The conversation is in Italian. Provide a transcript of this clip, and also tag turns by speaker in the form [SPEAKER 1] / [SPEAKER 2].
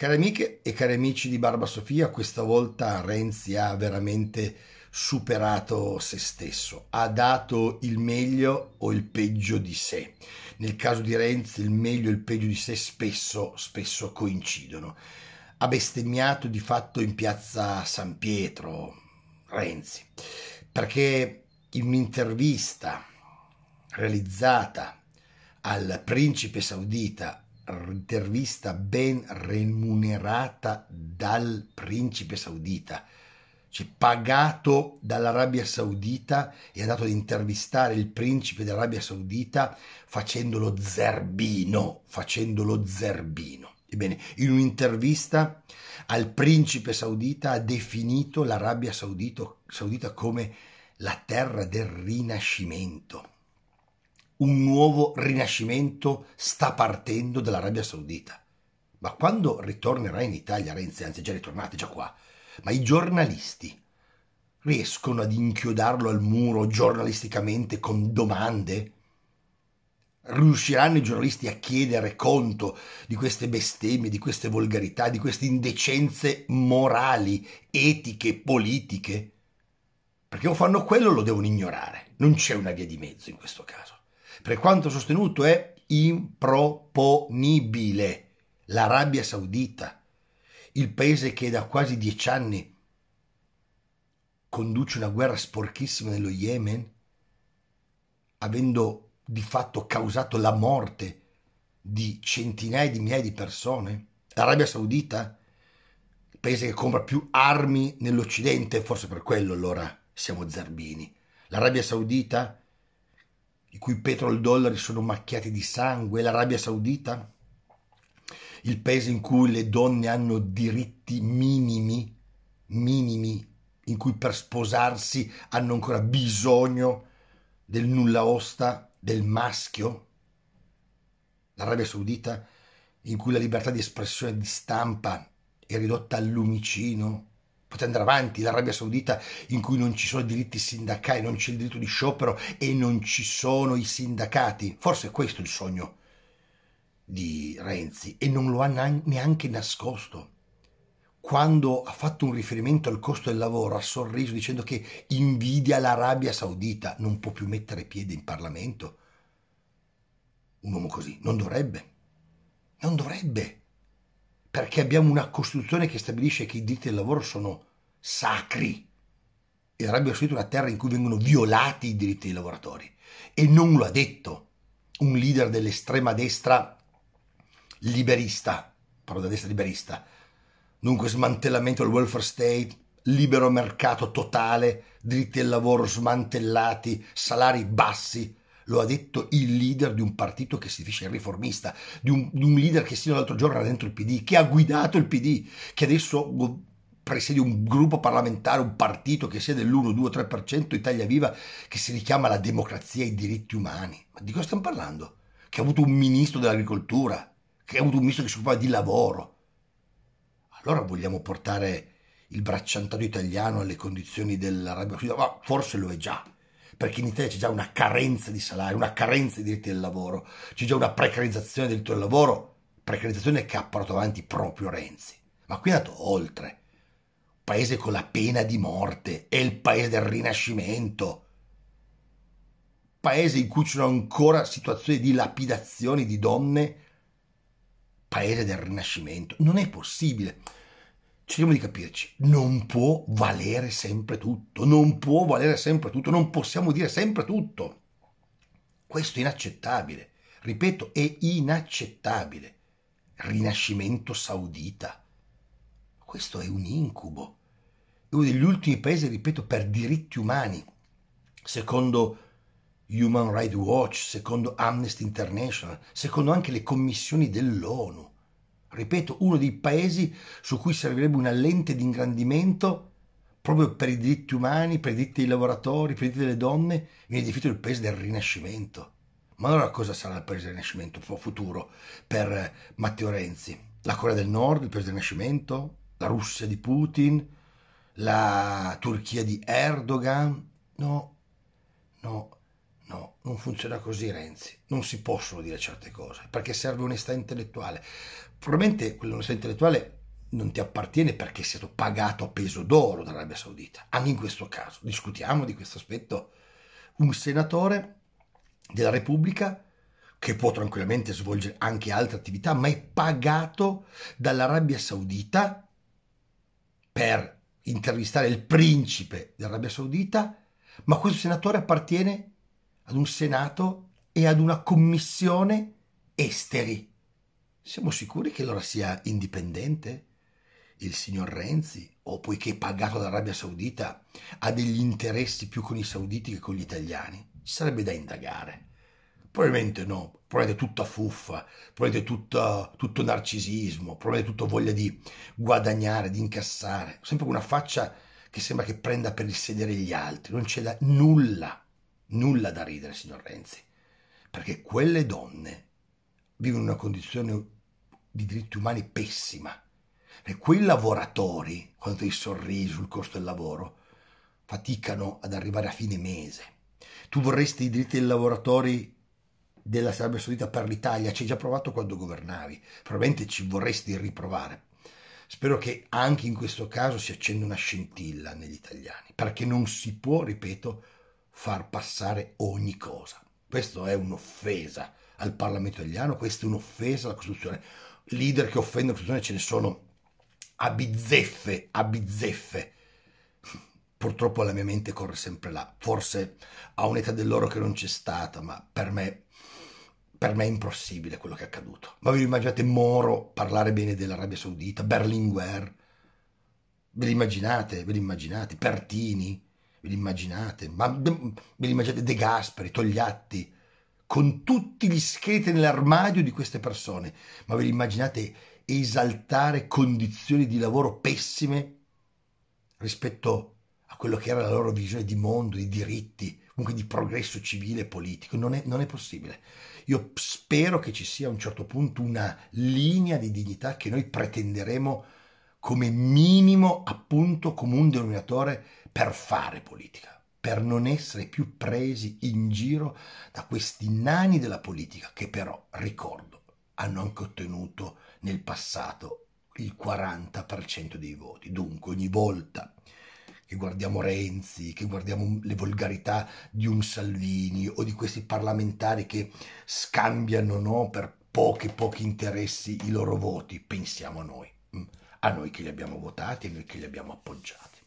[SPEAKER 1] Cari amiche e cari amici di Barba Sofia, questa volta Renzi ha veramente superato se stesso, ha dato il meglio o il peggio di sé. Nel caso di Renzi il meglio e il peggio di sé spesso, spesso coincidono. Ha bestemmiato di fatto in piazza San Pietro Renzi, perché in un'intervista realizzata al principe saudita intervista ben remunerata dal principe saudita, cioè pagato dall'Arabia Saudita e andato ad intervistare il principe dell'Arabia Saudita facendolo zerbino, facendolo zerbino. Ebbene, in un'intervista al principe saudita ha definito l'Arabia Saudito, Saudita come la terra del rinascimento un nuovo rinascimento sta partendo dall'Arabia Saudita. Ma quando ritornerà in Italia Renzi, anzi già ritornate già qua, ma i giornalisti riescono ad inchiodarlo al muro giornalisticamente con domande? Riusciranno i giornalisti a chiedere conto di queste bestemmie, di queste volgarità, di queste indecenze morali, etiche, politiche? Perché o fanno quello o lo devono ignorare. Non c'è una via di mezzo in questo caso per quanto sostenuto, è improponibile. L'Arabia Saudita, il paese che da quasi dieci anni conduce una guerra sporchissima nello Yemen, avendo di fatto causato la morte di centinaia di migliaia di persone, l'Arabia Saudita, il paese che compra più armi nell'Occidente, forse per quello allora siamo zerbini, l'Arabia Saudita i cui petrodollari sono macchiati di sangue, l'Arabia Saudita, il paese in cui le donne hanno diritti minimi, minimi, in cui per sposarsi hanno ancora bisogno del nulla osta, del maschio, l'Arabia Saudita, in cui la libertà di espressione di stampa è ridotta al lumicino, potete andare avanti, l'Arabia Saudita in cui non ci sono diritti sindacali, non c'è il diritto di sciopero e non ci sono i sindacati. Forse è questo il sogno di Renzi e non lo ha neanche nascosto. Quando ha fatto un riferimento al costo del lavoro ha sorriso dicendo che invidia l'Arabia Saudita, non può più mettere piede in Parlamento. Un uomo così non dovrebbe, non dovrebbe perché abbiamo una Costituzione che stabilisce che i diritti del lavoro sono sacri. E avrebbe costruito una terra in cui vengono violati i diritti dei lavoratori. E non lo ha detto un leader dell'estrema destra liberista, parlo da destra liberista, dunque smantellamento del welfare state, libero mercato totale, diritti del lavoro smantellati, salari bassi, lo ha detto il leader di un partito che si definisce riformista, di un, di un leader che sino all'altro giorno era dentro il PD, che ha guidato il PD, che adesso presiede un gruppo parlamentare, un partito che siede l'1, 2, 3% Italia Viva, che si richiama la democrazia e i diritti umani. Ma di cosa stiamo parlando? Che ha avuto un ministro dell'agricoltura, che ha avuto un ministro che si occupava di lavoro. Allora vogliamo portare il bracciantato italiano alle condizioni dell'Arabia Saudita? Ma forse lo è già perché in Italia c'è già una carenza di salari, una carenza di diritti del lavoro, c'è già una precarizzazione del diritto del lavoro, precarizzazione che ha portato avanti proprio Renzi. Ma qui è andato oltre. paese con la pena di morte, è il paese del rinascimento. Paese in cui ci sono ancora situazioni di lapidazione di donne, paese del rinascimento. Non è possibile cerchiamo di capirci, non può valere sempre tutto, non può valere sempre tutto, non possiamo dire sempre tutto. Questo è inaccettabile, ripeto, è inaccettabile. Rinascimento saudita, questo è un incubo, è uno degli ultimi paesi, ripeto, per diritti umani, secondo Human Rights Watch, secondo Amnesty International, secondo anche le commissioni dell'ONU ripeto, uno dei paesi su cui servirebbe una lente di ingrandimento proprio per i diritti umani, per i diritti dei lavoratori, per i diritti delle donne, viene definito il paese del Rinascimento. Ma allora cosa sarà il paese del Rinascimento futuro per Matteo Renzi? La Corea del Nord, il paese del Rinascimento? La Russia di Putin? La Turchia di Erdogan? No, no, non funziona così Renzi, non si possono dire certe cose, perché serve onestà intellettuale. Probabilmente quell'onestà intellettuale non ti appartiene perché è stato pagato a peso d'oro dall'Arabia Saudita, anche in questo caso. Discutiamo di questo aspetto. Un senatore della Repubblica che può tranquillamente svolgere anche altre attività, ma è pagato dall'Arabia Saudita per intervistare il principe dell'Arabia Saudita, ma questo senatore appartiene ad un senato e ad una commissione esteri. Siamo sicuri che allora sia indipendente? Il signor Renzi, o poiché pagato dall'Arabia Saudita, ha degli interessi più con i sauditi che con gli italiani? Ci sarebbe da indagare. Probabilmente no, probabilmente tutta fuffa, probabilmente tutta, tutto narcisismo, probabilmente tutto voglia di guadagnare, di incassare. Sempre una faccia che sembra che prenda per il sedere gli altri, non c'è da nulla Nulla da ridere, signor Renzi, perché quelle donne vivono una condizione di diritti umani pessima. E quei lavoratori, quando ti sorrisi sul costo del lavoro, faticano ad arrivare a fine mese. Tu vorresti i diritti dei lavoratori della Serbia Saudita per l'Italia, ci hai già provato quando governavi, probabilmente ci vorresti riprovare. Spero che anche in questo caso si accenda una scintilla negli italiani, perché non si può, ripeto, far passare ogni cosa. Questo è un'offesa al Parlamento italiano, questa è un'offesa alla Costituzione. Leader che offendono la Costituzione ce ne sono a bizzeffe, a bizzeffe. Purtroppo la mia mente corre sempre là, forse a un'età dell'oro che non c'è stata, ma per me, per me è impossibile quello che è accaduto. Ma vi immaginate Moro parlare bene dell'Arabia Saudita, Berlinguer, ve li immaginate, ve li immaginate, Pertini, ve li immaginate, ma ve li immaginate De Gasperi, Togliatti, con tutti gli scheletri nell'armadio di queste persone, ma ve li immaginate esaltare condizioni di lavoro pessime rispetto a quello che era la loro visione di mondo, di diritti, comunque di progresso civile e politico. Non è, non è, possibile. Io spero che ci sia a un certo punto una linea di dignità che noi pretenderemo come minimo appunto come un denominatore per fare politica, per non essere più presi in giro da questi nani della politica che però, ricordo, hanno anche ottenuto nel passato il 40% dei voti. Dunque ogni volta che guardiamo Renzi, che guardiamo le volgarità di un Salvini o di questi parlamentari che scambiano no, per pochi pochi interessi i loro voti, pensiamo a noi, mm. a noi che li abbiamo votati, a noi che li abbiamo appoggiati.